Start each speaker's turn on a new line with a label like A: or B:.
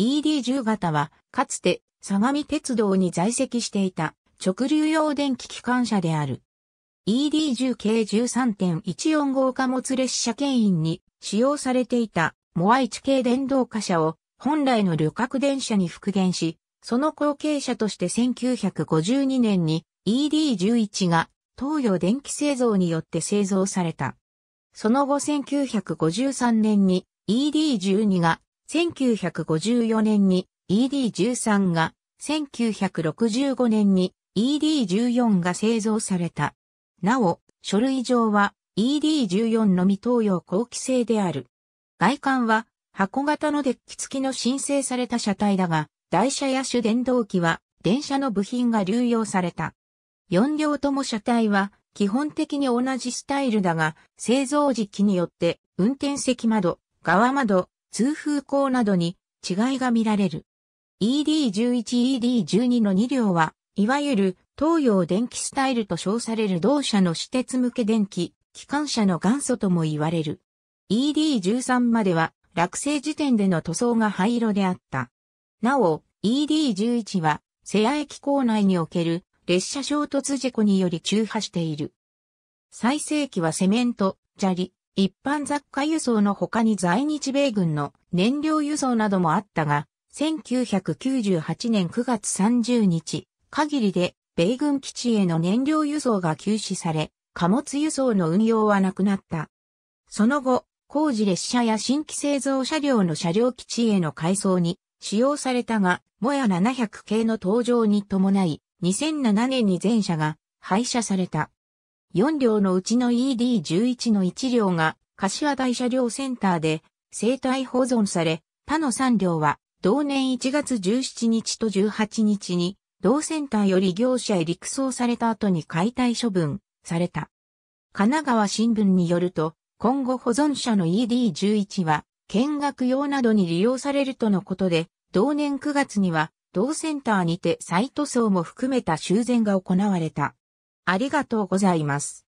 A: ED10 型は、かつて、相模鉄道に在籍していた直流用電気機関車である。ED10 系13.14号貨物列車牽引に使用されていたモアイチ系電動貨車を本来の旅客電車に復元し、その後継者として1952年に ED11 が東洋電気製造によって製造された。その後1953年に ED12 が1954年に ED13 が、1965年に ED14 が製造された。なお、書類上は ED14 のみ東洋後期製である。外観は箱型のデッキ付きの申請された車体だが、台車や主電動機は電車の部品が流用された。4両とも車体は基本的に同じスタイルだが、製造時期によって運転席窓、側窓、通風口などに違いが見られる。ED11、ED12 の2両は、いわゆる東洋電気スタイルと称される同社の私鉄向け電気、機関車の元祖とも言われる。ED13 までは落成時点での塗装が灰色であった。なお、ED11 は、瀬谷駅構内における列車衝突事故により中破している。最盛期はセメント、砂利、一般雑貨輸送の他に在日米軍の燃料輸送などもあったが、1998年9月30日、限りで米軍基地への燃料輸送が休止され、貨物輸送の運用はなくなった。その後、工事列車や新規製造車両の車両基地への改装に使用されたが、もや700系の登場に伴い、2007年に全車が廃車された。4両のうちの ED11 の1両が柏台車両センターで生体保存され、他の3両は同年1月17日と18日に同センターより業者へ陸送された後に解体処分された。神奈川新聞によると、今後保存者の ED11 は見学用などに利用されるとのことで、同年9月には同センターにて再塗装も含めた修繕が行われた。ありがとうございます。